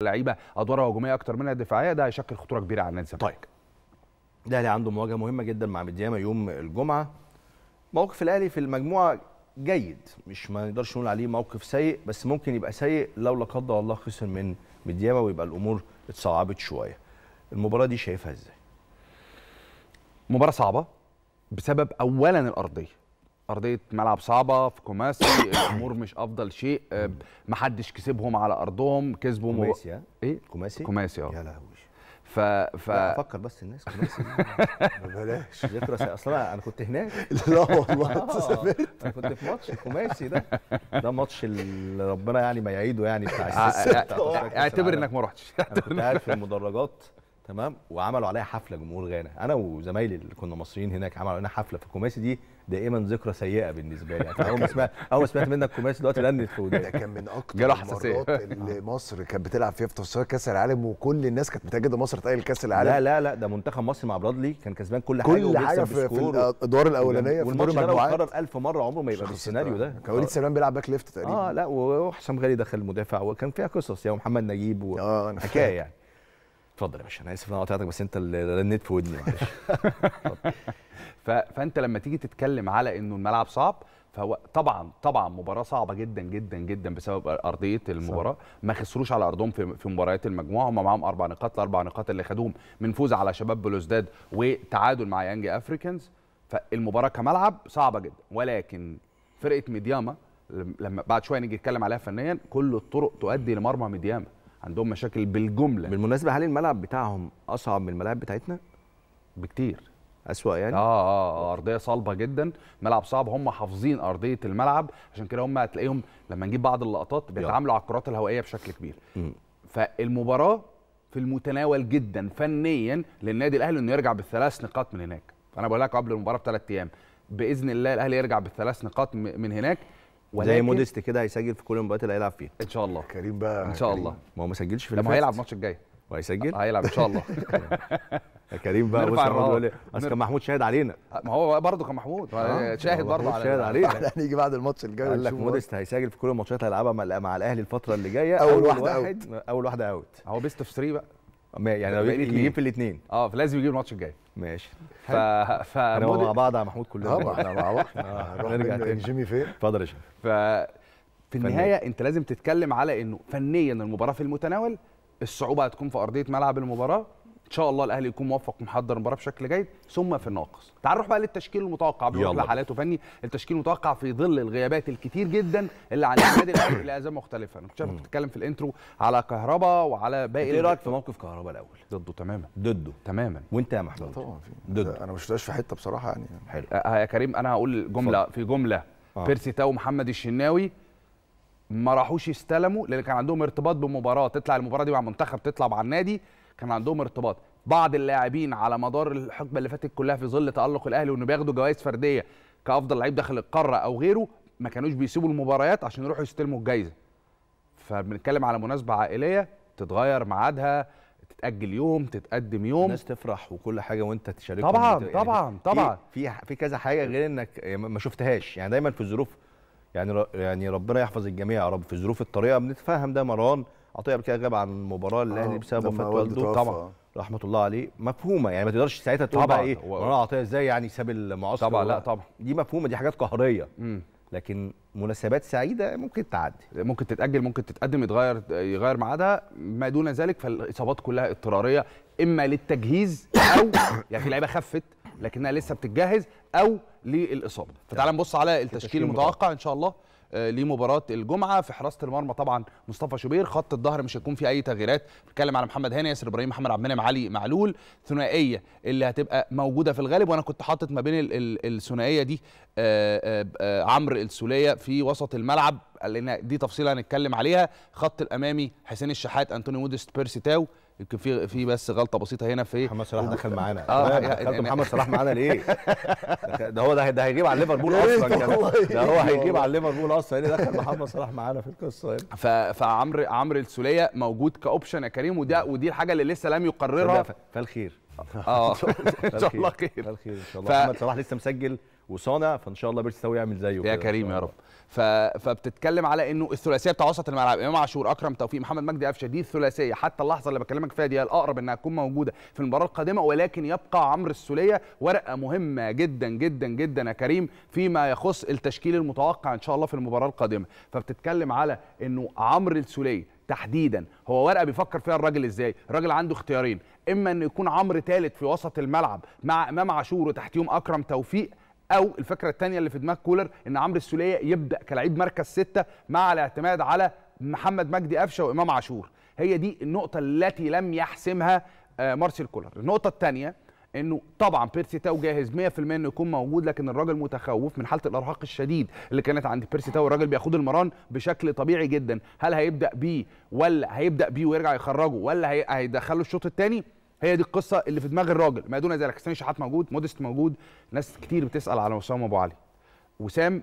لعيبه ادوارها هجوميه اكتر منها دفاعيه ده هيشكل خطوره كبيره على النادي الزمالك طيب الاهلي عنده مواجهه مهمه جدا مع مدياما يوم الجمعه موقف الاهلي في المجموعه جيد مش ما نقدرش نقول عليه موقف سيء بس ممكن يبقى سيء لو لا قدر الله خسر من مدياما ويبقى الامور اتصعبت شويه المباراه دي شايفها ازاي مباراه صعبه بسبب اولا الارضيه ارضيه ملعب صعبه في كوماسي الامور مش افضل شيء آه، محدش كسبهم على ارضهم كسبوا كوماسي مو... آه؟ ايه كوماسي كوماسي اه يا لهوي ف ف افكر بس الناس كوماسي بلاش ذكرى اصل انا كنت هناك لا والله آه. انا كنت في ماتش كوماسي ده ده ماتش اللي ربنا يعني ما يعيده يعني بتاع اعتبر انك ما رحتش اعتبر انك في المدرجات تمام وعملوا عليها حفله جمهور غانا انا وزمايلي اللي كنا مصريين هناك عملوا لنا حفله في كوماسي دي دائما ذكرى سيئه بالنسبه لي اول ما سمعت اول ما سمعت منك كوماسي دلوقتي لنت في ده كان من اكتر المرات اللي مصر كانت بتلعب فيها في تصفيات كاس العالم وكل الناس كانت متاكده مصر تأهل كاس العالم لا لا لا ده منتخب مصر مع برادلي كان كسبان كل حاجه كل حاجه في, في الادوار الاولانيه في دور المجموعات قرر 1000 مره عمره ما يبقى بالسيناريو ده كان وليد سليمان بيلعب باك ليفت تقريبا اه لا وحسام غالي دخل مدافع وكان فيها قصص يا محمد نجيب آه، حكايه يعني اتفضل يا باشا انا اسف انا قطعتك بس انت اللي رنيت في ودني معلش فانت لما تيجي تتكلم على انه الملعب صعب فهو طبعا طبعا مباراه صعبه جدا جدا جدا بسبب ارضيه المباراه ما خسروش على ارضهم في, في مباريات المجموعه هم معاهم اربع نقاط الاربع نقاط اللي خدوهم من فوز على شباب بلوزداد وتعادل مع يانج افريكانز فالمباراه كملعب صعبه جدا ولكن فرقه ميدياما لما بعد شويه نيجي نتكلم عليها فنيا كل الطرق تؤدي لمرمى ميدياما عندهم مشاكل بالجمله بالمناسبه هل الملعب بتاعهم اصعب من الملاعب بتاعتنا بكتير اسوا يعني آه،, اه اه ارضيه صلبه جدا ملعب صعب هم حافظين ارضيه الملعب عشان كده هم هتلاقيهم لما نجيب بعض اللقطات بيتعاملوا على الكرات الهوائيه بشكل كبير فالمباراه في المتناول جدا فنيا للنادي الاهلي انه يرجع بالثلاث نقاط من هناك فانا بقول لك قبل المباراه بثلاث ايام باذن الله الاهلي يرجع بالثلاث نقاط من هناك زي موديست كده هيسجل في كل المباريات اللي هيلعب فيها ان شاء الله كريم بقى ان شاء الله ما هو ما سجلش في لما هيلعب الماتش الجاي وهيسجل آه، هيلعب ان شاء الله كريم بقى بص محمود بيقول إيه؟ اصل كان محمود شاهد علينا آه، ما هو برضه كان محمود آه، شاهد برضه علينا شاهد علينا هنيجي بعد الماتش الجاي قال لك موديست هيسجل في كل الماتشات هيلعبها مع الاهلي الفتره اللي جايه اول, واحد واحده اوت اول واحده اوت هو بيست اوف 3 بقى يعني لو يجيب في الاثنين اه فلازم يجيب الماتش الجاي ماشي ف ف هنبقى مع بعض يا محمود كلنا طبعا احنا مع بعض هنرجع آه، تاني جيمي فين؟ اتفضل يا ف في النهايه انت لازم تتكلم على انه فنيا المباراه في المتناول الصعوبه هتكون في ارضيه ملعب المباراه ان شاء الله الاهلي يكون موفق ومحضر المباراه بشكل جيد ثم في الناقص تعال نروح بقى للتشكيل المتوقع بيقول حالاته فني التشكيل المتوقع في ظل الغيابات الكتير جدا اللي على النادي الاهلي لازم مختلفه انا كنت شايفك بتتكلم في الانترو على كهربا وعلى باقي ايه رايك في موقف كهربا الاول ضده تماما ضده تماما وانت يا محمود طبعا ضده انا ما شفتهاش في حته بصراحه يعني حلو آه، آه، يا كريم انا هقول جمله في جمله آه. بيرسي تاو ومحمد الشناوي ما راحوش يستلموا لان كان عندهم ارتباط بمباراه تطلع المباراه دي مع منتخب تطلع مع النادي كان عندهم ارتباط بعض اللاعبين على مدار الحقبه اللي فاتت كلها في ظل تالق الاهلي وانه بياخدوا جوائز فرديه كافضل لعيب داخل القاره او غيره ما كانوش بيسيبوا المباريات عشان يروحوا يستلموا الجايزه فبنتكلم على مناسبه عائليه تتغير ميعادها تتاجل يوم تتقدم يوم الناس تفرح وكل حاجه وانت تشاركهم طبعا يعني طبعا طبعا في في كذا حاجه غير انك يعني ما شفتهاش يعني دايما في الظروف يعني يعني ربنا يحفظ الجميع يا رب في ظروف الطريقه بنتفهم ده مروان عطيه قبل كده غاب عن المباراه الاهلي آه، بسبب وفاه والده طبعا رحمه الله عليه مفهومه يعني ما تقدرش ساعتها تقول بقى ايه مروان عطيه ازاي يعني ساب المعسكر طبعا لا طبعا دي مفهومه دي حاجات قهريه مم. لكن مناسبات سعيده ممكن تعدي ممكن تتاجل ممكن تتقدم يتغير يغير ميعادها ما دون ذلك فالاصابات كلها اضطراريه اما للتجهيز او يعني في لعيبه خفت لكنها لسه بتتجهز او للاصابه فتعال نبص على التشكيل المتوقع ان شاء الله آه، لمباراه الجمعه في حراسه المرمى طبعا مصطفى شوبير خط الظهر مش هيكون فيه اي تغييرات بنتكلم على محمد هاني ياسر ابراهيم محمد عبد المنعم علي معلول ثنائيه اللي هتبقى موجوده في الغالب وانا كنت حاطط ما بين الثنائيه دي آه، آه، عمرو السوليه في وسط الملعب لان دي تفصيله هنتكلم عليها خط الامامي حسين الشحات انتوني وودست بيرسي تاو يمكن في في بس غلطه بسيطه هنا في محمد صلاح دخل معانا اه يعني دخلت يعني محمد صلاح معانا ليه؟ ده هو ده هيجيب على ليفربول اصلا ده هو هيجيب على ليفربول اصلا ليه دخل محمد صلاح معانا في القصه ف فعمرو عمرو السوليه موجود كاوبشن يا كريم وده نعم. ودي الحاجه اللي لسه لم يقررها فالخير اه ان شاء الله خير ان شاء الله محمد صلاح لسه مسجل وصانع فان شاء الله بيرسي ساوي يعمل زيه يا كريم يا رب ف... فبتتكلم على انه الثلاثيه بتاع وسط الملعب امام عاشور اكرم توفيق محمد مجدي قفشه دي الثلاثيه حتى اللحظه اللي بكلمك فيها دي الاقرب انها تكون موجوده في المباراه القادمه ولكن يبقى عمرو السوليه ورقه مهمه جدا جدا جدا يا كريم فيما يخص التشكيل المتوقع ان شاء الله في المباراه القادمه فبتتكلم على انه عمرو السوليه تحديدا هو ورقه بيفكر فيها الراجل ازاي الراجل عنده اختيارين اما انه يكون عمرو ثالث في وسط الملعب مع امام عاشور وتحتيهم اكرم توفيق او الفكره الثانيه اللي في دماغ كولر ان عمرو السوليه يبدا كلاعب مركز سته مع الاعتماد على محمد مجدي قفشه وامام عاشور هي دي النقطه التي لم يحسمها آه، مارسيل كولر النقطه الثانيه انه طبعا بيرسي تاو جاهز 100% انه يكون موجود لكن الراجل متخوف من حاله الارهاق الشديد اللي كانت عند بيرسي تاو الراجل بياخد المران بشكل طبيعي جدا هل هيبدا بيه ولا هيبدا بيه ويرجع يخرجه ولا هيدخله الشوط الثاني هي دي القصه اللي في دماغ الراجل ما دون ذلك حسين شحات موجود مودست موجود ناس كتير بتسال على وسام ابو علي وسام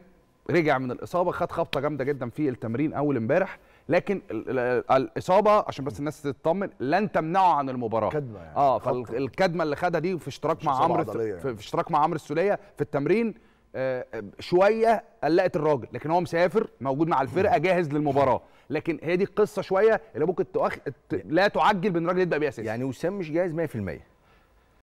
رجع من الاصابه خد خبطه جامده جدا في التمرين اول امبارح لكن الاصابه عشان بس الناس تطمن لن تمنعه عن المباراه كدمه يعني اه فالكدمه اللي خدها دي في اشتراك مع عمرو في, يعني. في اشتراك مع عمرو السوليه في التمرين شويه قلقت الراجل لكن هو مسافر موجود مع الفرقه جاهز للمباراه لكن هي دي القصه شويه اللي ممكن تؤخ... لا تعجل بان الراجل يبدا بيها يعني وسام مش جاهز 100%